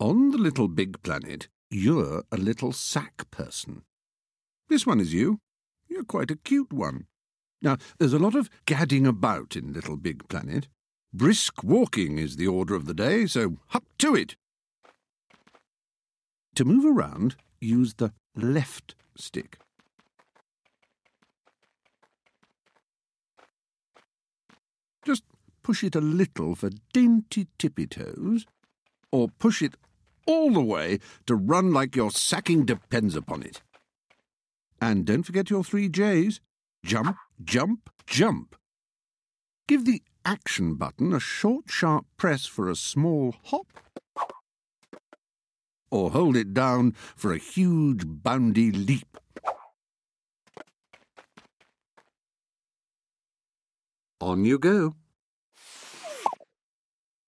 On the little big planet, you're a little sack person. This one is you. You're quite a cute one. Now, there's a lot of gadding about in little big planet. Brisk walking is the order of the day, so up to it. To move around, use the left stick. Just push it a little for dainty tippy toes, or push it all the way to run like your sacking depends upon it. And don't forget your three J's jump, jump, jump. Give the action button a short, sharp press for a small hop, or hold it down for a huge, boundy leap. On you go.